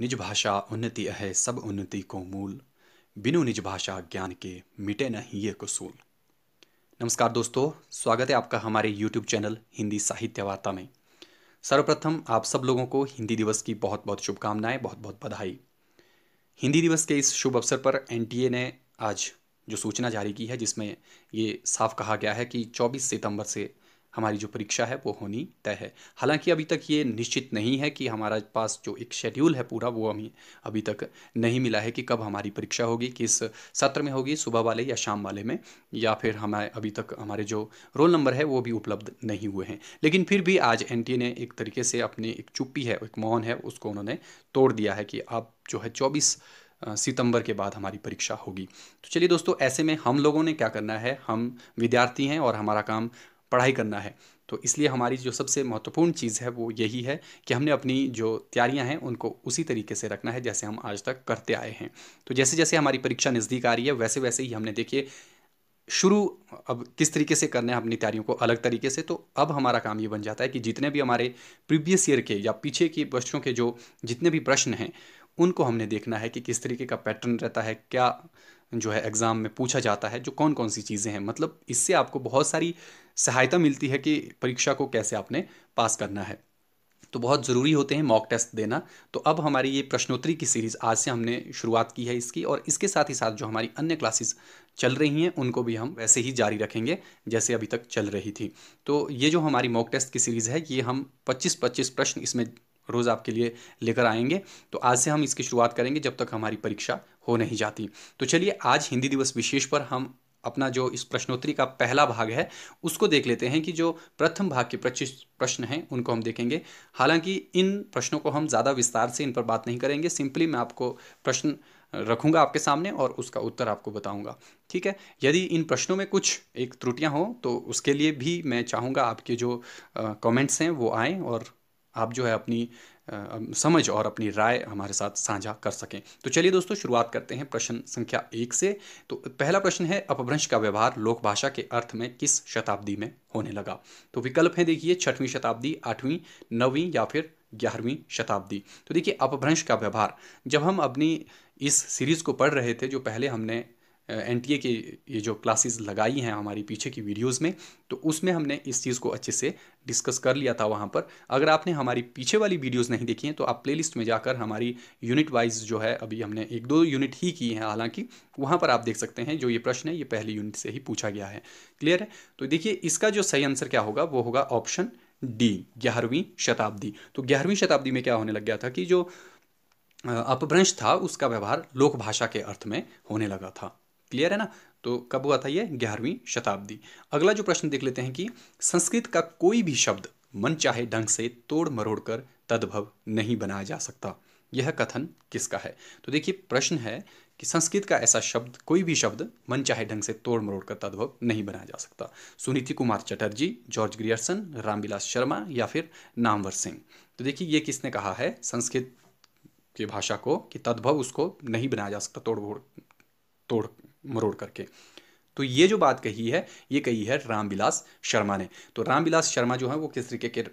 निज भाषा उन्नति है सब उन्नति को मूल बिनु निज भाषा ज्ञान के मिटे न ये कसूल नमस्कार दोस्तों स्वागत है आपका हमारे YouTube चैनल हिंदी साहित्य वार्ता में सर्वप्रथम आप सब लोगों को हिंदी दिवस की बहुत बहुत शुभकामनाएं बहुत बहुत बधाई हिंदी दिवस के इस शुभ अवसर पर एन ने आज जो सूचना जारी की है जिसमें ये साफ कहा गया है कि 24 सितंबर से हमारी जो परीक्षा है वो होनी तय है हालांकि अभी तक ये निश्चित नहीं है कि हमारे पास जो एक शेड्यूल है पूरा वो हमें अभी तक नहीं मिला है कि कब हमारी परीक्षा होगी किस सत्र में होगी सुबह वाले या शाम वाले में या फिर हमें अभी तक हमारे जो रोल नंबर है वो भी उपलब्ध नहीं हुए हैं लेकिन फिर भी आज एन ने एक तरीके से अपनी एक चुप्पी है एक मौन है उसको उन्होंने तोड़ दिया है कि आप जो है चौबीस सितंबर के बाद हमारी परीक्षा होगी तो चलिए दोस्तों ऐसे में हम लोगों ने क्या करना है हम विद्यार्थी हैं और हमारा काम पढ़ाई करना है तो इसलिए हमारी जो सबसे महत्वपूर्ण चीज़ है वो यही है कि हमने अपनी जो तैयारियां हैं उनको उसी तरीके से रखना है जैसे हम आज तक करते आए हैं तो जैसे जैसे हमारी परीक्षा नज़दीक आ रही है वैसे वैसे ही हमने देखिए शुरू अब किस तरीके से करना है अपनी तैयारियों को अलग तरीके से तो अब हमारा काम ये बन जाता है कि जितने भी हमारे प्रीवियस ईयर के या पीछे के बच्चों के जो जितने भी प्रश्न हैं उनको हमने देखना है कि किस तरीके का पैटर्न रहता है क्या जो है एग्ज़ाम में पूछा जाता है जो कौन कौन सी चीज़ें हैं मतलब इससे आपको बहुत सारी सहायता मिलती है कि परीक्षा को कैसे आपने पास करना है तो बहुत ज़रूरी होते हैं मॉक टेस्ट देना तो अब हमारी ये प्रश्नोत्तरी की सीरीज़ आज से हमने शुरुआत की है इसकी और इसके साथ ही साथ जो हमारी अन्य क्लासेस चल रही हैं उनको भी हम वैसे ही जारी रखेंगे जैसे अभी तक चल रही थी तो ये जो हमारी मॉक टेस्ट की सीरीज़ है ये हम 25-25 प्रश्न इसमें रोज़ आपके लिए लेकर आएंगे तो आज से हम इसकी शुरुआत करेंगे जब तक हमारी परीक्षा हो नहीं जाती तो चलिए आज हिंदी दिवस विशेष पर हम अपना जो इस प्रश्नोत्तरी का पहला भाग है उसको देख लेते हैं कि जो प्रथम भाग के प्रश्न हैं उनको हम देखेंगे हालांकि इन प्रश्नों को हम ज़्यादा विस्तार से इन पर बात नहीं करेंगे सिंपली मैं आपको प्रश्न रखूंगा आपके सामने और उसका उत्तर आपको बताऊंगा ठीक है यदि इन प्रश्नों में कुछ एक त्रुटियां हों तो उसके लिए भी मैं चाहूँगा आपके जो कमेंट्स हैं वो आएँ और आप जो है अपनी समझ और अपनी राय हमारे साथ साझा कर सकें तो चलिए दोस्तों शुरुआत करते हैं प्रश्न संख्या एक से तो पहला प्रश्न है अपभ्रंश का व्यवहार लोकभाषा के अर्थ में किस शताब्दी में होने लगा तो विकल्प है देखिए छठवीं शताब्दी आठवीं नौवीं या फिर ग्यारहवीं शताब्दी तो देखिए अपभ्रंश का व्यवहार जब हम अपनी इस सीरीज़ को पढ़ रहे थे जो पहले हमने एन टी ए की ये जो क्लासेस लगाई हैं हमारी पीछे की वीडियोस में तो उसमें हमने इस चीज़ को अच्छे से डिस्कस कर लिया था वहाँ पर अगर आपने हमारी पीछे वाली वीडियोस नहीं देखी हैं तो आप प्लेलिस्ट में जाकर हमारी यूनिट वाइज जो है अभी हमने एक दो यूनिट ही की है हालांकि वहाँ पर आप देख सकते हैं जो ये प्रश्न है ये पहली यूनिट से ही पूछा गया है क्लियर है तो देखिए इसका जो सही आंसर क्या होगा वो होगा ऑप्शन डी ग्यारहवीं शताब्दी तो ग्यारहवीं शताब्दी में क्या होने लग गया था कि जो अपभ्रंश था उसका व्यवहार लोकभाषा के अर्थ में होने लगा था क्लियर है ना तो कब हुआ था ये ग्यारहवीं शताब्दी अगला जो प्रश्न देख लेते हैं कि संस्कृत का कोई भी शब्द मन चाहे ढंग से तोड़ मरोड़ कर तद्भव नहीं बनाया जा सकता यह कथन किसका है तो देखिए प्रश्न है कि संस्कृत का ऐसा शब्द कोई भी शब्द मन चाहे ढंग से तोड़ मरोड़ कर तद्भव नहीं बनाया जा सकता सुनीति कुमार चटर्जी जॉर्ज ग्रियर्सन रामविलास शर्मा या फिर नामवर सिंह तो देखिए ये किसने कहा है संस्कृत की भाषा को कि तद्भव उसको नहीं बनाया जा सकता तोड़ तोड़ मरोड़ करके तो ये जो बात कही है ये कही है रामविलास शर्मा ने तो रामविलास शर्मा जो है वो किस तरीके के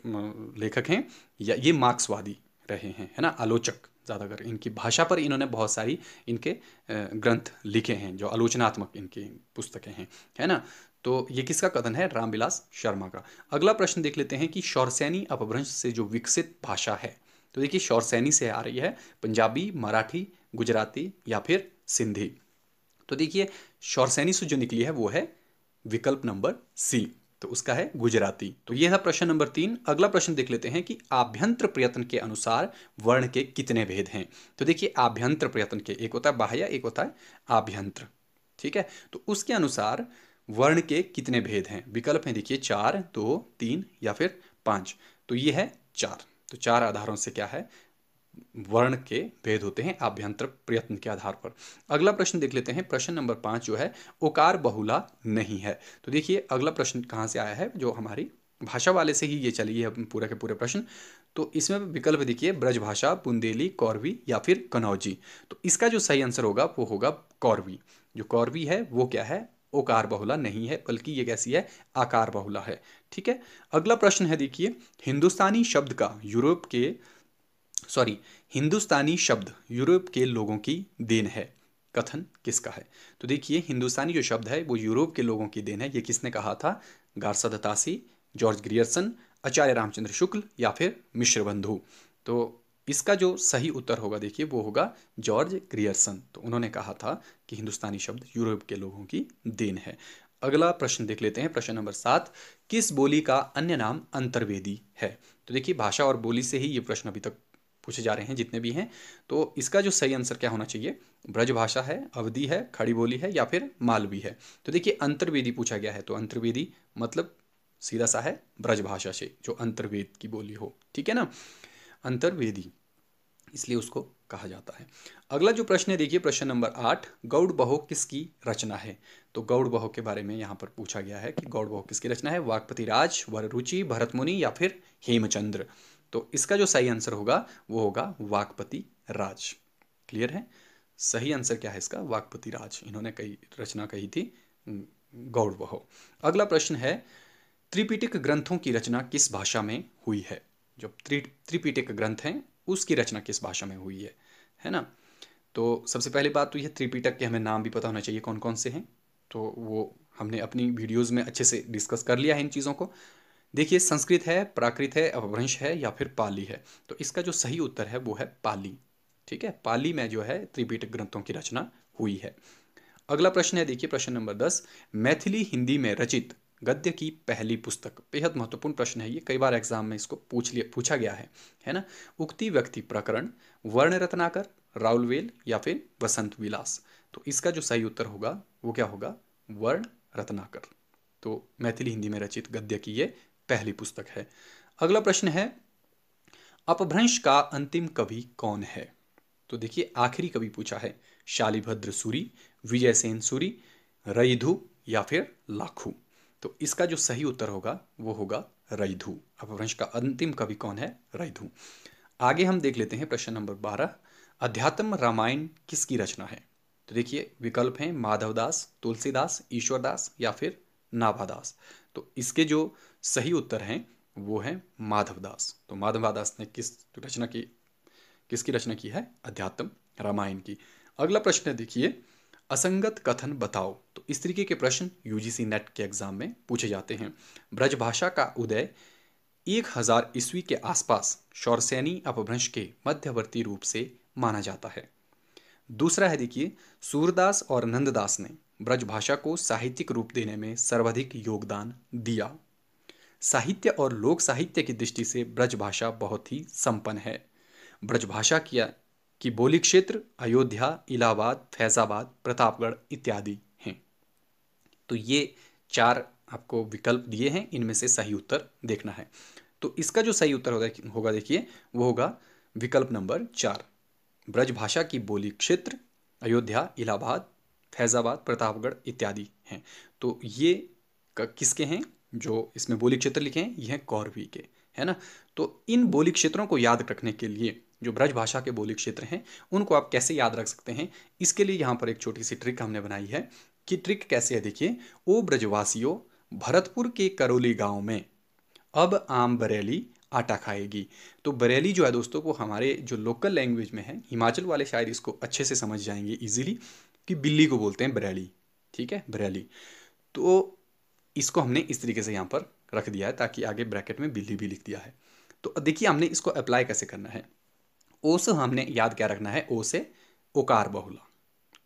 लेखक हैं या ये मार्क्सवादी रहे हैं है ना आलोचक ज़्यादातर इनकी भाषा पर इन्होंने बहुत सारी इनके ग्रंथ लिखे हैं जो आलोचनात्मक इनकी पुस्तकें हैं है ना तो ये किसका कथन है रामविलास शर्मा का अगला प्रश्न देख लेते हैं कि शौरसैनी अपभ्रंश से जो विकसित भाषा है तो देखिए शौरसैनी से आ रही है पंजाबी मराठी गुजराती या फिर सिंधी तो देखिए शौरसैनी से जो निकली है वो है विकल्प नंबर सी तो उसका है गुजराती तो यह था प्रश्न नंबर तीन अगला प्रश्न देख लेते हैं कि आभ्यंतर प्रयत्न के अनुसार वर्ण के कितने भेद हैं तो देखिए आभ्यंतर प्रयत्न के एक होता है बाह्य एक होता है आभ्यंतर ठीक है तो उसके अनुसार वर्ण के कितने भेद हैं विकल्प हैं देखिए चार दो तीन या फिर पाँच तो ये है चार तो चार आधारों से क्या है वर्ण के भेद होते हैं आभ्यंतर प्रयत्न के आधार पर अगला प्रश्न देख लेते हैं प्रश्न नंबर पांच जो है ओकार बहुला नहीं है तो देखिए अगला प्रश्न कहाँ से आया है जो हमारी भाषा वाले से ही ये चलिए अब पूरा के पूरे प्रश्न तो इसमें विकल्प देखिए ब्रजभाषा बुंदेली कौरवी या फिर कनौजी तो इसका जो सही आंसर होगा वो होगा कौरवी जो कौरवी है वो क्या है ओकार बहुला नहीं है बल्कि ये कैसी है आकार बहुला है ठीक है अगला प्रश्न है देखिए हिंदुस्तानी शब्द का यूरोप के सॉरी हिंदुस्तानी शब्द यूरोप के लोगों की देन है कथन किसका है तो देखिए हिंदुस्तानी जो शब्द है वो यूरोप के लोगों की देन है ये किसने कहा था Garcin de Tassy George Grierson Acharya Ramchandra Shukla या फिर मिश्र बंधु तो इसका जो सही उत्तर होगा देखिए वो होगा जॉर्ज ग्रियर्सन तो उन्होंने कहा था कि हिंदुस्तानी शब्द यूरोप के लोगों की देन है अगला प्रश्न देख लेते हैं प्रश्न नंबर सात किस बोली का अन्य नाम अंतर्वेदी है तो देखिए भाषा और बोली से ही ये प्रश्न अभी तक पूछे जा रहे हैं जितने भी हैं तो इसका जो सही आंसर क्या होना चाहिए ब्रजभाषा है अवधि है खड़ी बोली है या फिर मालवी है तो देखिए अंतर्वेदी पूछा गया है तो अंतर्वेदी मतलब सीधा सा है ब्रजभाषा से जो अंतर्वेद की बोली हो ठीक है ना अंतर्वेदी इसलिए उसको कहा जाता है अगला जो प्रश्न है देखिए प्रश्न नंबर आठ गौड़ बहो किसकी रचना है तो गौड़ बहो के बारे में यहाँ पर पूछा गया है कि गौड़ बहो किसकी रचना है वाकपति राज वर रुचि भरत मुनि या फिर हेमचंद्र तो इसका जो सही आंसर होगा वो होगा वाकपति राज क्लियर है सही आंसर क्या है इसका वाकपति राज इन्होंने कई रचना कही थी गौड़ बहो अगला प्रश्न है त्रिपिटक ग्रंथों की रचना किस भाषा में हुई है जो त्रिपीटिक ग्रंथ हैं उसकी रचना किस भाषा में हुई है है ना तो सबसे पहले बात तो यह त्रिपिटक के हमें नाम भी पता होना चाहिए कौन कौन से हैं तो वो हमने अपनी वीडियोज़ में अच्छे से डिस्कस कर लिया है इन चीज़ों को देखिए संस्कृत है प्राकृत है अपभ्रंश है या फिर पाली है तो इसका जो सही उत्तर है वो है पाली ठीक है पाली में जो है त्रिपीठ ग्रंथों की रचना हुई है अगला प्रश्न है देखिए प्रश्न नंबर दस मैथिली हिंदी में रचित गद्य की पहली पुस्तक बेहद महत्वपूर्ण प्रश्न है ये कई बार एग्जाम में इसको पूछ लिया पूछा गया है है ना उक्ति व्यक्ति प्रकरण वर्ण रत्नाकर राउलवेल या फिर वसंत विलास तो इसका जो सही उत्तर होगा वो क्या होगा वर्ण रत्नाकर तो मैथिली हिंदी में रचित गद्य की ये पहली पुस्तक है अगला प्रश्न है अपभ्रंश का अंतिम कवि कौन है तो देखिए आखिरी कवि पूछा है शालीभद्र सूरी विजय सेन सूरी रईधु या फिर लाखू तो इसका जो सही उत्तर होगा वो होगा रईधु अपभ्रंश का अंतिम कवि कौन है रईधु आगे हम देख लेते हैं प्रश्न नंबर बारह अध्यात्म रामायण किसकी रचना है तो देखिए विकल्प हैं माधवदास तुलसीदास ईश्वरदास या फिर नाभादास तो इसके जो सही उत्तर हैं वो है माधवदास तो माधवदास ने किस रचना की किसकी रचना की है अध्यात्म रामायण की अगला प्रश्न देखिए असंगत कथन बताओ तो इस तरीके के प्रश्न यूजीसी नेट के एग्जाम में पूछे जाते हैं ब्रजभाषा का उदय एक हजार ईस्वी के आसपास शौरसैनी अपभ्रंश के मध्यवर्ती रूप से माना जाता है दूसरा है देखिए सूरदास और नंददास ने ब्रजभाषा को साहित्यिक रूप देने में सर्वाधिक योगदान दिया साहित्य और लोक साहित्य की दृष्टि से ब्रजभाषा बहुत ही संपन्न है ब्रजभाषा किया की बोली क्षेत्र अयोध्या इलाहाबाद फैज़ाबाद प्रतापगढ़ इत्यादि हैं तो ये चार आपको विकल्प दिए हैं इनमें से सही उत्तर देखना है तो इसका जो सही उत्तर होगा देखिए वो होगा विकल्प नंबर चार ब्रजभाषा की बोली क्षेत्र अयोध्या इलाहाबाद फैज़ाबाद प्रतापगढ़ इत्यादि हैं तो ये किसके हैं जो इसमें बोली क्षेत्र लिखे हैं यह कौरवी के है ना तो इन बोली क्षेत्रों को याद रखने के लिए जो ब्रज भाषा के बोली क्षेत्र हैं उनको आप कैसे याद रख सकते हैं इसके लिए यहाँ पर एक छोटी सी ट्रिक हमने बनाई है कि ट्रिक कैसे है देखिए ओ ब्रजवासियों भरतपुर के करौली गांव में अब आम बरेली आटा खाएगी तो बरेली जो है दोस्तों वो हमारे जो लोकल लैंग्वेज में है हिमाचल वाले शायद इसको अच्छे से समझ जाएंगे इजीली कि बिल्ली को बोलते हैं बरेली ठीक है बरेली तो इसको हमने इस तरीके से यहाँ पर रख दिया है ताकि आगे ब्रैकेट में बिल्ली भी लिख दिया है तो देखिए हमने इसको अप्लाई कैसे करना है ओ से हमने याद क्या रखना है ओ से ओकार बहुला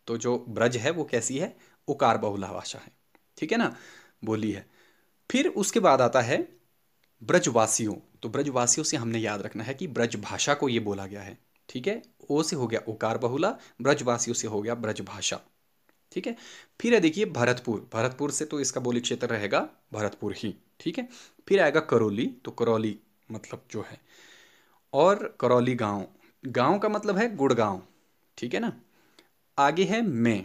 तो जो ब्रज है वो कैसी है ओकार बहुला भाषा है ठीक है ना बोली है फिर उसके बाद आता है ब्रजवासियों तो ब्रजवासियों से हमने याद रखना है कि ब्रज भाषा को ये बोला गया है ठीक है ओ से हो गया ओकार बहुला ब्रजवासियों से हो गया ब्रज भाषा ठीक है फिर है देखिए भरतपुर भरतपुर से तो इसका बोली क्षेत्र रहेगा भरतपुर ही ठीक है फिर आएगा करौली तो करौली मतलब जो है और करौली गांव गांव का मतलब है गुड़गांव ठीक है ना आगे है मैं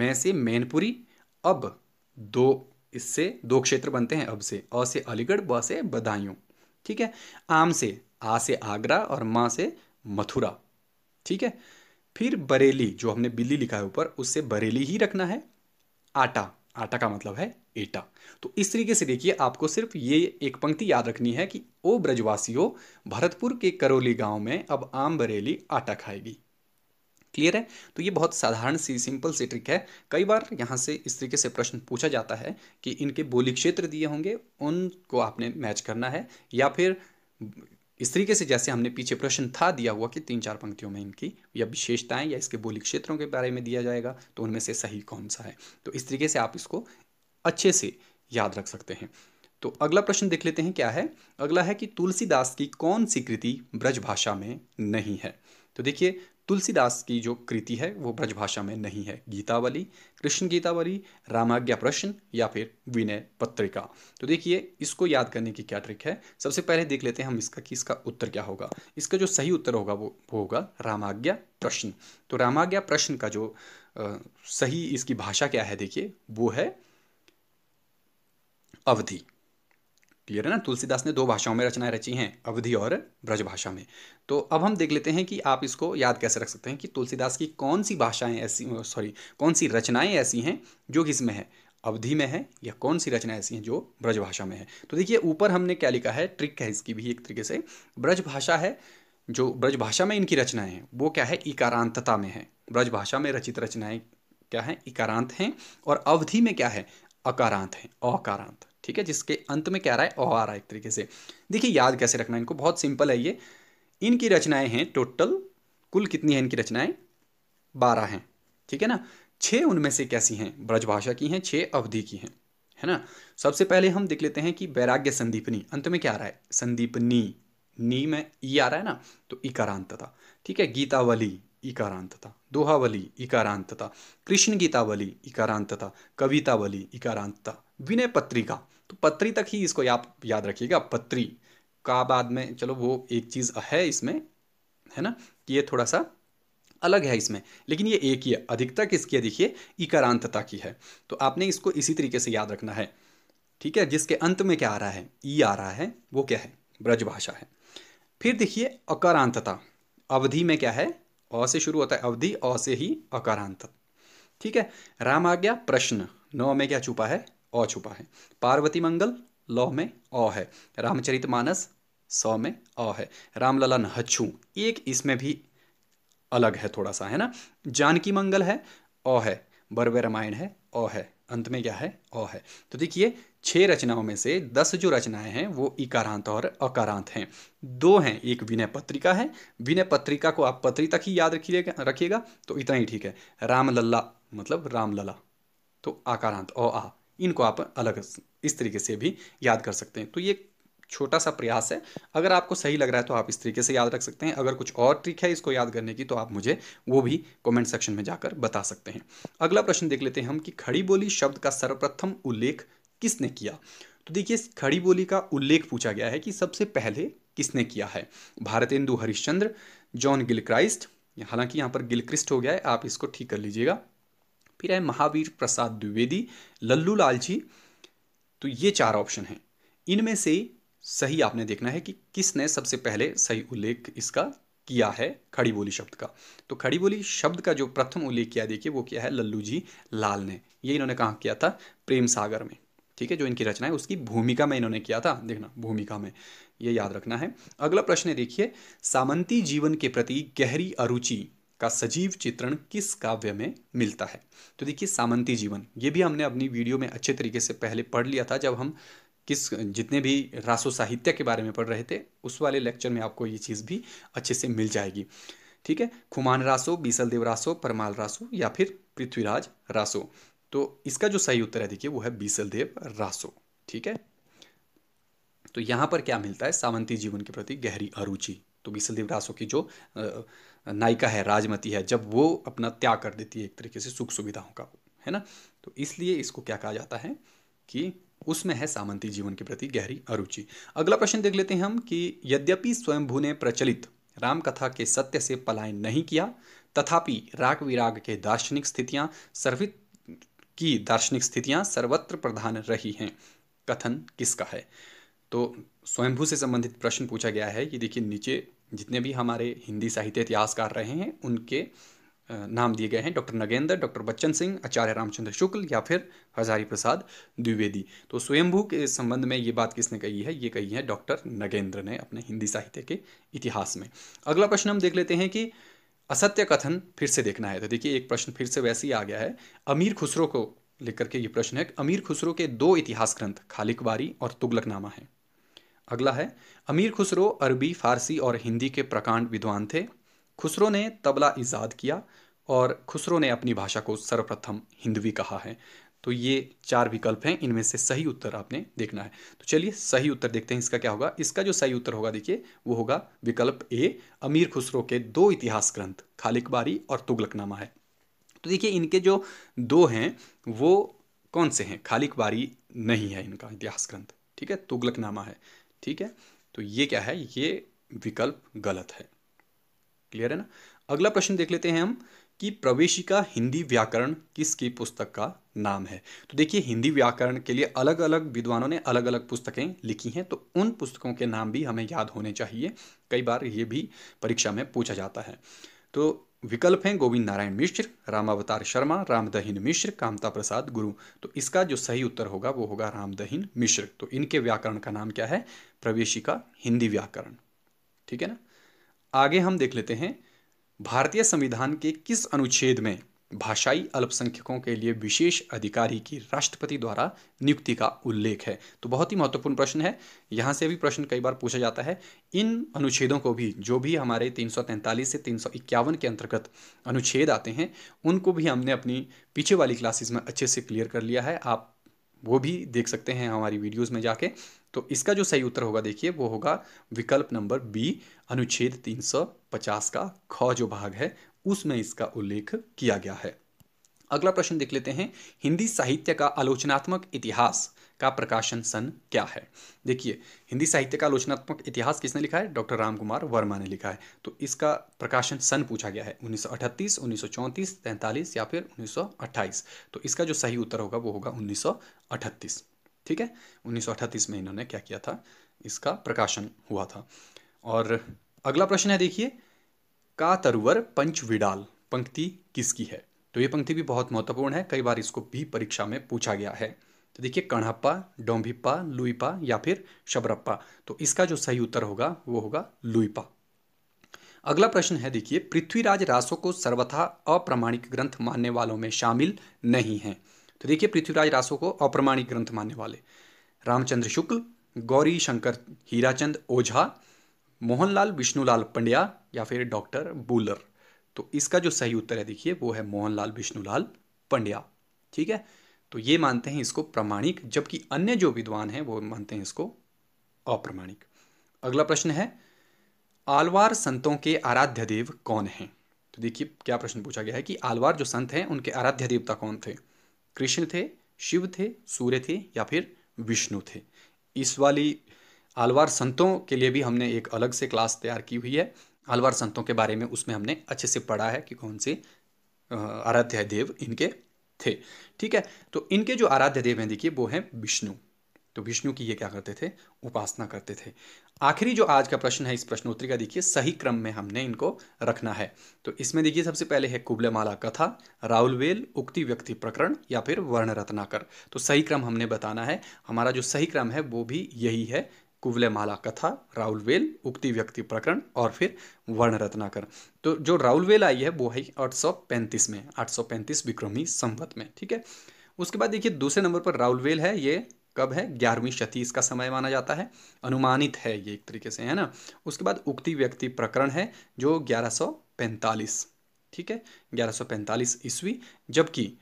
मैं से मैनपुरी अब दो इससे दो क्षेत्र बनते हैं अब से अ से अलीगढ़ ब से बदायूं ठीक है आम से आ से आगरा और माँ से मथुरा ठीक है फिर बरेली जो हमने बिल्ली लिखा है ऊपर उससे बरेली ही रखना है आटा आटा का मतलब है एटा तो इस तरीके से देखिए आपको सिर्फ ये एक पंक्ति याद रखनी है कि ओ ब्रजवासियों भरतपुर के करौली गांव में अब आम बरेली आटा खाएगी क्लियर है तो ये बहुत साधारण सी सिंपल सी ट्रिक है कई बार यहाँ से इस तरीके से प्रश्न पूछा जाता है कि इनके बोली क्षेत्र दिए होंगे उनको आपने मैच करना है या फिर इस तरीके से जैसे हमने पीछे प्रश्न था दिया हुआ कि तीन चार पंक्तियों में इनकी या विशेषताएं या इसके बोली क्षेत्रों के बारे में दिया जाएगा तो उनमें से सही कौन सा है तो इस तरीके से आप इसको अच्छे से याद रख सकते हैं तो अगला प्रश्न देख लेते हैं क्या है अगला है कि तुलसीदास की कौन सी कृति ब्रजभाषा में नहीं है तो देखिए तुलसीदास की जो कृति है वो ब्रजभाषा में नहीं है गीतावली कृष्ण गीतावली रामाज्ञा प्रश्न या फिर विनय पत्रिका तो देखिए इसको याद करने की क्या ट्रिक है सबसे पहले देख लेते हैं हम इसका कि इसका उत्तर क्या होगा इसका जो सही उत्तर होगा वो वो होगा रामाज्ञा प्रश्न तो रामाज्ञा प्रश्न का जो आ, सही इसकी भाषा क्या है देखिए वो है अवधि क्लियर है ना तुलसीदास ने दो भाषाओं में रचनाएं रची हैं अवधि और ब्रजभाषा में तो अब हम देख लेते हैं कि आप इसको याद कैसे रख सकते हैं कि तुलसीदास की कौन सी भाषाएं ऐसी सॉरी कौन सी रचनाएं ऐसी हैं जो कि इसमें है अवधि में है या कौन सी रचना ऐसी है जो ब्रजभाषा में है तो देखिए ऊपर हमने क्या लिखा है ट्रिक है इसकी भी एक तरीके से ब्रजभाषा है जो ब्रजभाषा में इनकी रचनाएं हैं वो क्या है इकारांतता में है ब्रजभाषा में रचित रचनाएं क्या है इकारांत हैं और अवधि में क्या है अकारांत हैं अकारांत ठीक है जिसके अंत में क्या रहा है ओ आ रहा है एक तरीके से देखिए याद कैसे रखना है इनको बहुत सिंपल है ये इनकी रचनाएं हैं टोटल कुल कितनी है इनकी रचनाएं बारह हैं ठीक है ना छः उनमें से कैसी हैं ब्रजभाषा की हैं छः अवधि की हैं है ना सबसे पहले हम देख लेते हैं कि वैराग्य संदीपनी अंत में क्या आ रहा है संदीपनी नी में ई आ रहा है ना तो इकारांत था ठीक है गीतावली इकारांत था दोहावली इकारांत था कृष्ण गीतावली इकारांत था कवितावली इकारांत था विनय पत्रिका तो पत्री तक ही इसको आप याद रखिएगा पत्री का बाद में चलो वो एक चीज़ है इसमें है ना कि ये थोड़ा सा अलग है इसमें लेकिन ये एक ही है अधिकता किसकी है देखिए इकारांतता की है तो आपने इसको इसी तरीके से याद रखना है ठीक है जिसके अंत में क्या आ रहा है ई आ रहा है वो क्या है ब्रजभाषा है फिर देखिए अकारांतता अवधि में क्या है अ से शुरू होता है अवधि अ से ही अकारांत ठीक है राम आ गया प्रश्न नौ में क्या छुपा है अ छुपा है पार्वती मंगल लौ में अ है रामचरित मानस सौ में अ है रामलला हच्छू एक इसमें भी अलग है थोड़ा सा है ना जानकी मंगल है अ है बरवे रामायण है अ है अंत में क्या है अ है तो देखिए छह रचनाओं में से दस जो रचनाएं हैं वो इकारांत और अकारांत हैं दो हैं एक विनय पत्रिका है विनय पत्रिका को आप पत्री तक ही याद रखिएगा रखिएगा तो इतना ही ठीक है रामलला मतलब रामलला तो आकारांत अ आ इनको आप अलग इस तरीके से भी याद कर सकते हैं तो ये छोटा सा प्रयास है अगर आपको सही लग रहा है तो आप इस तरीके से याद रख सकते हैं अगर कुछ और ट्रिक है इसको याद करने की तो आप मुझे वो भी कमेंट सेक्शन में जाकर बता सकते हैं अगला प्रश्न देख लेते हैं हम कि खड़ी बोली शब्द का सर्वप्रथम उल्लेख किसने किया तो देखिए खड़ी बोली का उल्लेख पूछा गया है कि सबसे पहले किसने किया है भारतेंदु हरिश्चंद्र जॉन गिलक्राइस्ट हालांकि यहाँ पर गिलक्रिस्ट हो गया है आप इसको ठीक कर लीजिएगा फिर है महावीर प्रसाद द्विवेदी लल्लू लाल जी तो ये चार ऑप्शन हैं इनमें से सही आपने देखना है कि किसने सबसे पहले सही उल्लेख इसका किया है खड़ी बोली शब्द का तो खड़ी बोली शब्द का जो प्रथम उल्लेख किया देखिए वो किया है लल्लू जी लाल ने ये इन्होंने कहाँ किया था प्रेम सागर में ठीक है जो इनकी रचना है उसकी भूमिका में इन्होंने किया था देखना भूमिका में ये याद रखना है अगला प्रश्न देखिए सामंती जीवन के प्रति गहरी अरुचि का सजीव चित्रण किस काव्य में मिलता है तो देखिए सामंती जीवन ये भी हमने अपनी वीडियो में अच्छे तरीके से पहले पढ़ लिया था जब हम किस जितने भी रासो साहित्य के बारे में पढ़ रहे थे उस वाले लेक्चर में आपको ये चीज़ भी अच्छे से मिल जाएगी ठीक है खुमान रासो बीसल देव रासो परमाल रासो या फिर पृथ्वीराज रासो तो इसका जो सही उत्तर है देखिए वो है बीसल देव रासो ठीक है तो यहां पर क्या मिलता है सामंती जीवन के प्रति गहरी अरुचि तो बीसल देवरासो की जो नायिका है राजमती है जब वो अपना त्याग कर देती है एक तरीके से सुख सुविधाओं का है ना तो इसलिए इसको क्या कहा जाता है कि उसमें है सामंती जीवन के प्रति गहरी अरुचि अगला प्रश्न देख लेते हैं हम कि यद्यपि स्वयंभू ने प्रचलित राम कथा के सत्य से पलायन नहीं किया तथापि राग विराग के दार्शनिक स्थितियां सर्वित की दार्शनिक स्थितियां सर्वत्र प्रधान रही हैं कथन किसका है तो स्वयंभू से संबंधित प्रश्न पूछा गया है ये देखिए नीचे जितने भी हमारे हिंदी साहित्य इतिहासकार रहे हैं उनके नाम दिए गए हैं डॉक्टर नगेंद्र डॉक्टर बच्चन सिंह आचार्य रामचंद्र शुक्ल या फिर हजारी प्रसाद द्विवेदी तो स्वयंभू के संबंध में ये बात किसने कही है ये कही है डॉक्टर नगेंद्र ने अपने हिंदी साहित्य के इतिहास में अगला प्रश्न हम देख लेते हैं कि असत्य कथन फिर से देखना है तो देखिए एक प्रश्न फिर से वैसे ही आ गया है अमीर खुसरो को लेकर के ये प्रश्न है अमीर खुसरो के दो इतिहास ग्रंथ खालिकबारी और तुगलकनामा है अगला है अमीर खुसरो अरबी फारसी और हिंदी के प्रकांड विद्वान थे खुसरो ने तबला ईजाद किया और खुसरो ने अपनी भाषा को सर्वप्रथम हिंदवी कहा है तो ये चार विकल्प हैं इनमें से सही उत्तर आपने देखना है तो चलिए सही उत्तर देखते हैं इसका क्या होगा इसका जो सही उत्तर होगा देखिए वो होगा विकल्प ए अमीर खुसरो के दो इतिहास ग्रंथ खालिकबारी और तुगलकनामा है तो देखिए इनके जो दो हैं वो कौन से हैं खालिक बारी नहीं है इनका इतिहास ग्रंथ ठीक है तुगलकनामा है ठीक है तो ये क्या है ये विकल्प गलत है क्लियर है ना अगला प्रश्न देख लेते हैं हम कि प्रवेशिका हिंदी व्याकरण किसकी पुस्तक का नाम है तो देखिए हिंदी व्याकरण के लिए अलग अलग विद्वानों ने अलग अलग पुस्तकें लिखी हैं तो उन पुस्तकों के नाम भी हमें याद होने चाहिए कई बार ये भी परीक्षा में पूछा जाता है तो विकल्प हैं गोविंद नारायण मिश्र रामावतार शर्मा रामदहीन मिश्र कामता प्रसाद गुरु तो इसका जो सही उत्तर होगा वो होगा रामदहीन मिश्र तो इनके व्याकरण का नाम क्या है प्रवेशिका हिंदी व्याकरण ठीक है ना आगे हम देख लेते हैं भारतीय संविधान के किस अनुच्छेद में भाषाई अल्पसंख्यकों के लिए विशेष अधिकारी की राष्ट्रपति द्वारा नियुक्ति का उल्लेख है तो बहुत ही महत्वपूर्ण प्रश्न है यहाँ से भी प्रश्न कई बार पूछा जाता है इन अनुच्छेदों को भी जो भी हमारे 343 से तीन के अंतर्गत अनुच्छेद आते हैं उनको भी हमने अपनी पीछे वाली क्लासेस में अच्छे से क्लियर कर लिया है आप वो भी देख सकते हैं हमारी वीडियोज़ में जाके तो इसका जो सही उत्तर होगा देखिए वो होगा विकल्प नंबर बी अनुच्छेद 350 का ख जो भाग है उसमें इसका उल्लेख किया गया है अगला प्रश्न देख लेते हैं हिंदी साहित्य का आलोचनात्मक इतिहास का प्रकाशन सन क्या है देखिए हिंदी साहित्य का आलोचनात्मक इतिहास किसने लिखा है डॉक्टर रामकुमार वर्मा ने लिखा है तो इसका प्रकाशन सन पूछा गया है 1938, 1934, 43 या फिर 1928 तो इसका जो सही उत्तर होगा वो होगा 1938 ठीक है 1938 में इन्होंने क्या किया था इसका प्रकाशन हुआ था और अगला प्रश्न है देखिए का तरुवर पंच विडाल पंक्ति किसकी है तो ये पंक्ति भी बहुत महत्वपूर्ण है कई बार इसको भी परीक्षा में पूछा गया है तो देखिए कणहप्पा डोंभिप्पा लुईपा या फिर शबरप्पा तो इसका जो सही उत्तर होगा वो होगा लुईपा अगला प्रश्न है देखिए पृथ्वीराज रासो को सर्वथा अप्रमाणिक ग्रंथ मानने वालों में शामिल नहीं है तो देखिए पृथ्वीराज रासो को अप्रमाणिक ग्रंथ मानने वाले रामचंद्र शुक्ल गौरी शंकर हीराचंद ओझा मोहनलाल विष्णुलाल पंड्या या फिर डॉक्टर बुलर तो इसका जो सही उत्तर है देखिए वो है मोहनलाल विष्णुलाल पंड्या ठीक है तो ये मानते हैं इसको प्रमाणिक जबकि अन्य जो विद्वान हैं वो मानते हैं इसको अप्रमाणिक अगला प्रश्न है आलवार संतों के आराध्य देव कौन हैं तो देखिए क्या प्रश्न पूछा गया है कि आलवार जो संत हैं उनके आराध्य देवता कौन थे कृष्ण थे शिव थे सूर्य थे या फिर विष्णु थे इस वाली आलवार संतों के लिए भी हमने एक अलग से क्लास तैयार की हुई है आलवार संतों के बारे में उसमें हमने अच्छे से पढ़ा है कि कौन से आराध्य देव इनके थे ठीक है तो इनके जो आराध्य देव हैं देखिए वो हैं विष्णु तो विष्णु की ये क्या करते थे उपासना करते थे आखिरी जो आज का प्रश्न है इस प्रश्नोत्तरी का देखिए सही क्रम में हमने इनको रखना है तो इसमें देखिए सबसे पहले है कुबलेमाला कथा वेल उक्ति व्यक्ति प्रकरण या फिर वर्ण रत्नाकर तो सही क्रम हमने बताना है हमारा जो सही क्रम है वो भी यही है कुवलेमाला कथा राहुल वेल उक्ति व्यक्ति प्रकरण और फिर वर्ण रत्नाकर तो जो राहुल वेल आई है वो है आठ सौ पैंतीस में आठ सौ पैंतीस विक्रमी संवत में ठीक है उसके बाद देखिए दूसरे नंबर पर राहुल वेल है ये कब है ग्यारहवीं शती इसका समय माना जाता है अनुमानित है ये एक तरीके से है ना उसके बाद उक्ति व्यक्ति प्रकरण है जो ग्यारह ठीक है ग्यारह ईस्वी जबकि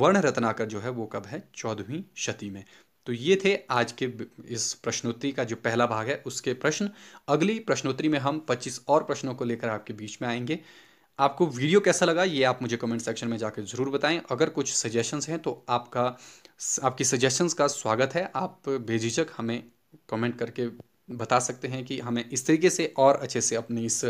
वर्ण रत्नाकर जो है वो कब है चौदहवीं शती में तो ये थे आज के इस प्रश्नोत्तरी का जो पहला भाग है उसके प्रश्न अगली प्रश्नोत्तरी में हम 25 और प्रश्नों को लेकर आपके बीच में आएंगे आपको वीडियो कैसा लगा ये आप मुझे कमेंट सेक्शन में जाकर ज़रूर बताएं अगर कुछ सजेशंस हैं तो आपका आपकी सजेशंस का स्वागत है आप बेझिझक हमें कमेंट करके बता सकते हैं कि हमें इस तरीके से और अच्छे से अपनी इस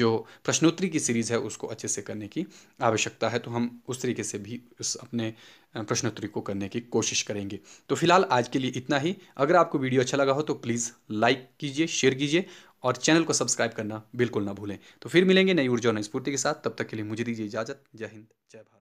जो प्रश्नोत्तरी की सीरीज़ है उसको अच्छे से करने की आवश्यकता है तो हम उस तरीके से भी उस अपने प्रश्नोत्तरी को करने की कोशिश करेंगे तो फिलहाल आज के लिए इतना ही अगर आपको वीडियो अच्छा लगा हो तो प्लीज़ लाइक कीजिए शेयर कीजिए और चैनल को सब्सक्राइब करना बिल्कुल ना भूलें तो फिर मिलेंगे नई ऊर्जा और नई स्फूर्ति के साथ तब तक के लिए मुझे दीजिए इजाज़त जय हिंद जय भारत